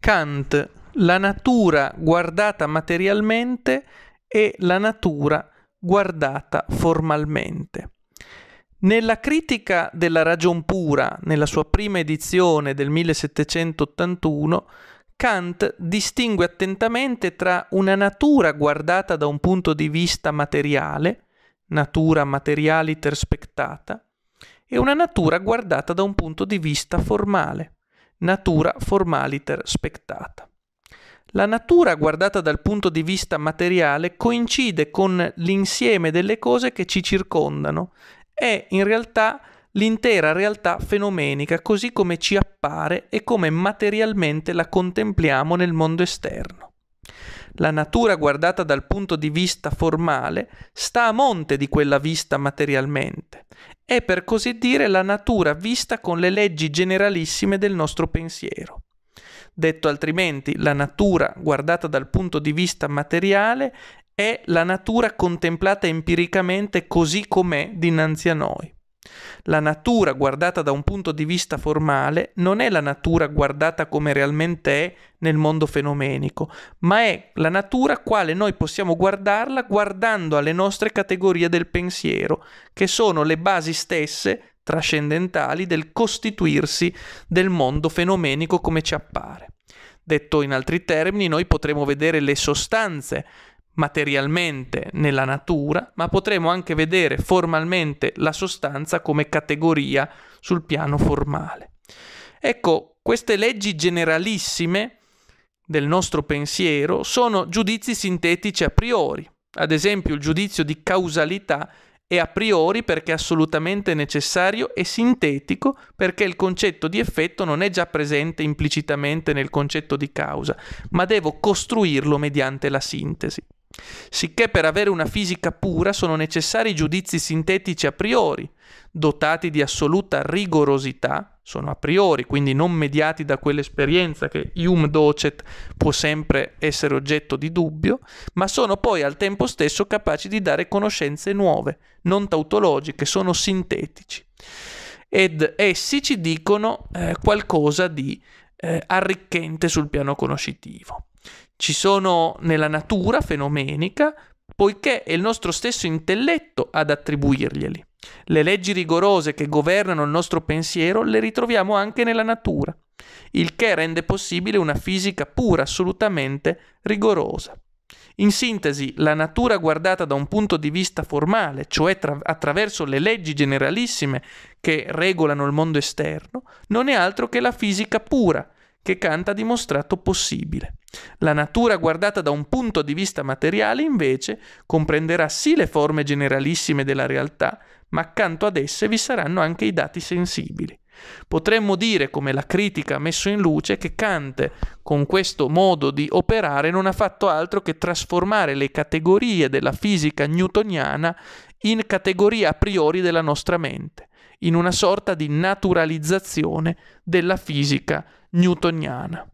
Kant la natura guardata materialmente e la natura guardata formalmente. Nella critica della ragion pura, nella sua prima edizione del 1781, Kant distingue attentamente tra una natura guardata da un punto di vista materiale, natura materialiter spectata, e una natura guardata da un punto di vista formale natura formaliter spectata. La natura, guardata dal punto di vista materiale, coincide con l'insieme delle cose che ci circondano, è in realtà l'intera realtà fenomenica così come ci appare e come materialmente la contempliamo nel mondo esterno. La natura guardata dal punto di vista formale sta a monte di quella vista materialmente è per così dire la natura vista con le leggi generalissime del nostro pensiero. Detto altrimenti, la natura guardata dal punto di vista materiale è la natura contemplata empiricamente così com'è dinanzi a noi. La natura guardata da un punto di vista formale non è la natura guardata come realmente è nel mondo fenomenico, ma è la natura quale noi possiamo guardarla guardando alle nostre categorie del pensiero, che sono le basi stesse, trascendentali, del costituirsi del mondo fenomenico come ci appare. Detto in altri termini, noi potremo vedere le sostanze materialmente nella natura, ma potremo anche vedere formalmente la sostanza come categoria sul piano formale. Ecco, queste leggi generalissime del nostro pensiero sono giudizi sintetici a priori, ad esempio il giudizio di causalità è a priori perché è assolutamente necessario e sintetico perché il concetto di effetto non è già presente implicitamente nel concetto di causa, ma devo costruirlo mediante la sintesi. Sicché per avere una fisica pura sono necessari giudizi sintetici a priori, dotati di assoluta rigorosità, sono a priori, quindi non mediati da quell'esperienza che ium docet può sempre essere oggetto di dubbio, ma sono poi al tempo stesso capaci di dare conoscenze nuove, non tautologiche, sono sintetici. Ed essi ci dicono eh, qualcosa di eh, arricchente sul piano conoscitivo. Ci sono nella natura fenomenica, poiché è il nostro stesso intelletto ad attribuirglieli. Le leggi rigorose che governano il nostro pensiero le ritroviamo anche nella natura, il che rende possibile una fisica pura, assolutamente rigorosa. In sintesi, la natura guardata da un punto di vista formale, cioè tra- attraverso le leggi generalissime che regolano il mondo esterno, non è altro che la fisica pura, che Kant ha dimostrato possibile. La natura guardata da un punto di vista materiale invece comprenderà sì le forme generalissime della realtà, ma accanto ad esse vi saranno anche i dati sensibili. Potremmo dire, come la critica ha messo in luce, che Kant, con questo modo di operare, non ha fatto altro che trasformare le categorie della fisica newtoniana in categorie a priori della nostra mente in una sorta di naturalizzazione della fisica newtoniana.